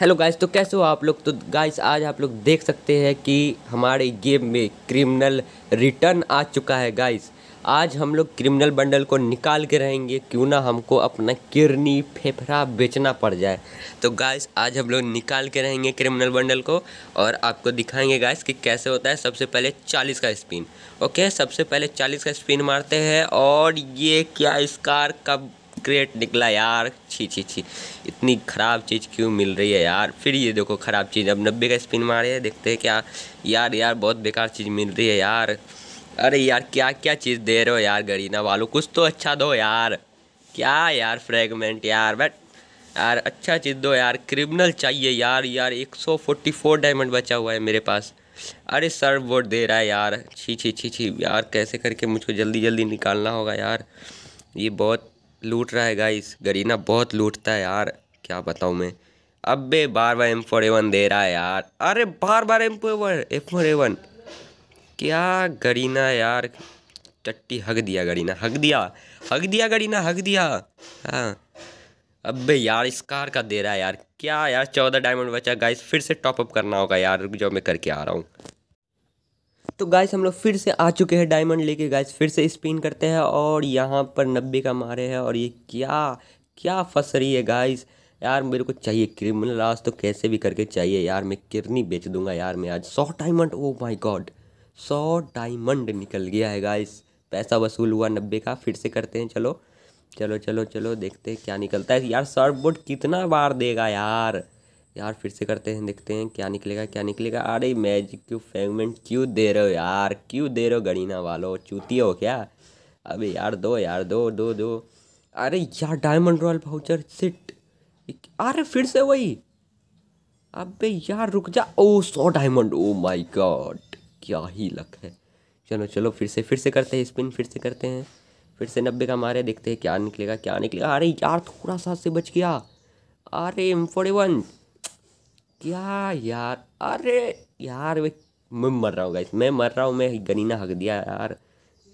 hello guys तो कैसे हो आप लोग तो गाइस आज आप लोग देख सकते हैं कि हमारे गेम में क्रिमिनल रिटर्न आ चुका है गाइस आज हम लोग क्रिमिनल बंडल को निकाल के रहेंगे क्यों ना हमको अपना किरनी फेफड़ा बेचना पड़ जाए तो गाइस आज हम लोग निकाल के रहेंगे क्रिमिनल बंडल को और आपको दिखाएंगे गाइस कि कैसे होता है सबसे पहले चालीस का स्पिन ओके सबसे पहले चालीस का स्पिन मारते हैं और ये क्या स्कार का ग्रेट निकला यार छी छी छी इतनी ख़राब चीज़ क्यों मिल रही है यार फिर ये देखो ख़राब चीज़ अब नब्बे का स्पिन मारे देखते हैं क्या यार यार बहुत बेकार चीज़ मिल रही है यार अरे यार क्या क्या चीज़ दे रहे हो यार गरीना वालों कुछ तो अच्छा दो यार क्या यार फ्रेगमेंट यार बट यार अच्छा चीज़ दो यार क्रिमिनल चाहिए यार यार एक डायमंड बचा हुआ है मेरे पास अरे सर वो दे रहा है यार छी छी छी छी यार कैसे करके मुझको जल्दी जल्दी निकालना होगा यार ये बहुत लूट रहा है गाइस गरीना बहुत लूटता है यार क्या बताऊँ मैं अब बे बार बार एम फोर एवन दे रहा है यार अरे बार बार M four M four A one क्या गरीना यार टट्टी हक दिया गरीना हक दिया हक दिया गरीना हक दिया हाँ अब यार इस कार का दे रहा है यार क्या यार चौदह डायमंड बचा गाइस फिर से टॉपअप करना होगा यार जो मैं करके आ रहा हूँ तो गाइस हम लोग फिर से आ चुके हैं डायमंड लेके गाइस फिर से स्पिन करते हैं और यहाँ पर नब्बे का मारे हैं और ये क्या क्या फंस रही है गाइस यार मेरे को चाहिए क्रिमिनल आज तो कैसे भी करके चाहिए यार मैं किरनी बेच दूंगा यार मैं आज सौ डायमंड ओ माय गॉड सौ डायमंड निकल गया है गाइस पैसा वसूल हुआ नब्बे का फिर से करते हैं चलो चलो चलो चलो देखते हैं क्या निकलता है यार सर्फ बोर्ड कितना बार देगा यार यार फिर से करते हैं देखते हैं क्या निकलेगा क्या निकलेगा अरे मैजिक क्यों फेगमेंट क्यों दे रहे हो यार क्यों दे रहे हो गणीना वालो चूती हो क्या अबे यार दो यार दो दो दो अरे यार डायमंड रॉयल भाउचर सिट अरे फिर से वही अबे यार रुक जा ओ सौ डायमंड ओ माय गॉड क्या ही लक है चलो चलो फिर से फिर से करते हैं स्पिन फिर से करते हैं फिर से नब्बे का मारे देखते हैं क्या निकलेगा क्या निकलेगा अरे यार थोड़ा सा से बच गया अरे एम फोर्टी वन क्या यार अरे यार वे मैं मर रहा हूँ गाइस मैं मर रहा हूँ मैं गनीना हक दिया यार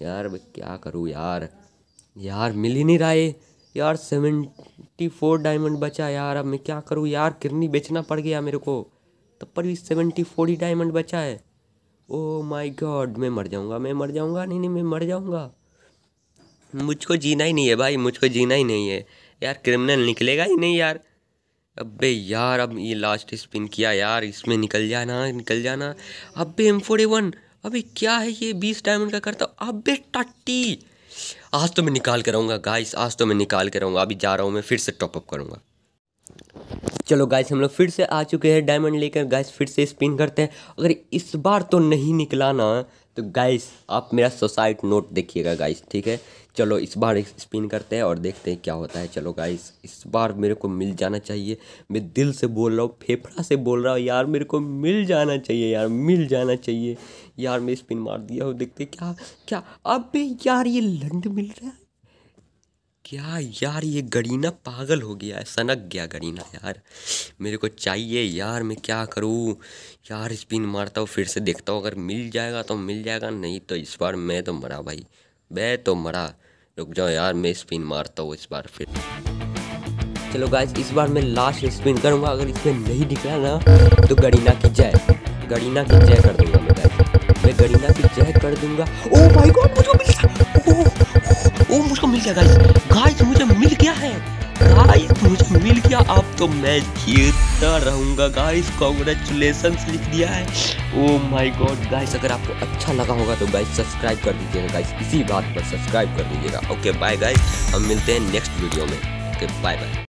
यार मैं क्या करूँ यार यार मिल ही नहीं रहा है यार सेवेंटी फोर डायमंड बचा यार अब मैं क्या करूँ यार किरनी बेचना पड़ गया मेरे को तब पर भी सेवेंटी फोर ही डायमंड बचा है ओ माई गॉड मैं मर जाऊँगा मैं मर जाऊँगा नहीं नहीं मैं मर जाऊँगा मुझको जीना ही नहीं है भाई मुझको जीना ही नहीं है यार क्रिमिनल निकलेगा ही नहीं यार अबे यार अब ये लास्ट स्पिन किया यार इसमें निकल जाना निकल जाना अबे एम फोर ए वन अभी क्या है ये बीस डायमंड का करता अबे टट्टी आज तो मैं निकाल कर रहूँगा गाइस आज तो मैं निकाल कर रहूँगा अभी जा रहा हूँ मैं फिर से टॉपअप करूँगा चलो गाइस हम लोग फिर से आ चुके हैं डायमंड लेकर गाइस फिर से स्पिन करते हैं अगर इस बार तो नहीं निकला ना तो गाइस आप मेरा सोसाइट नोट देखिएगा गाइस ठीक है चलो इस बार स्पिन करते हैं और देखते हैं क्या होता है चलो गाइस इस बार मेरे को मिल जाना चाहिए मैं दिल से बोल रहा हूँ फेफड़ा से बोल रहा हूँ यार मेरे को मिल जाना चाहिए यार मिल जाना चाहिए यार मैं स्पिन मार दिया हूँ देखते क्या क्या अब यार ये लंड मिल रहा है क्या यार ये गरीना पागल हो गया है सनक गया गरीना यार मेरे को चाहिए यार मैं क्या करूँ यार स्पिन मारता हूँ फिर से देखता हूँ अगर मिल जाएगा तो मिल जाएगा नहीं तो इस बार मैं तो मरा भाई मैं तो मरा रुक जाओ यार मैं स्पिन मारता हूँ इस बार फिर चलो गाइस इस बार मैं लास्ट स्पिन करूँगा अगर इसमें नहीं निकला ना तो गरीना की जय गरीना की जय कर दूंगा मैं गरीना की जय कर दूंगा ओ माय गॉड मुझे मिल गया oh, मिल गया गाइस गाइस मुझे मिल गया है गाइस मुझे मिल गया अब तो मैं जीतता रहूंगा गाइस कॉन्ग्रेचुलेसन लिख दिया है ओ माय गॉड गाइस अगर आपको अच्छा लगा होगा तो गाइस सब्सक्राइब कर दीजिएगा गाइस इसी बात पर सब्सक्राइब कर दीजिएगा ओके बाय गाइस हम मिलते हैं नेक्स्ट वीडियो में ओके बाय बाय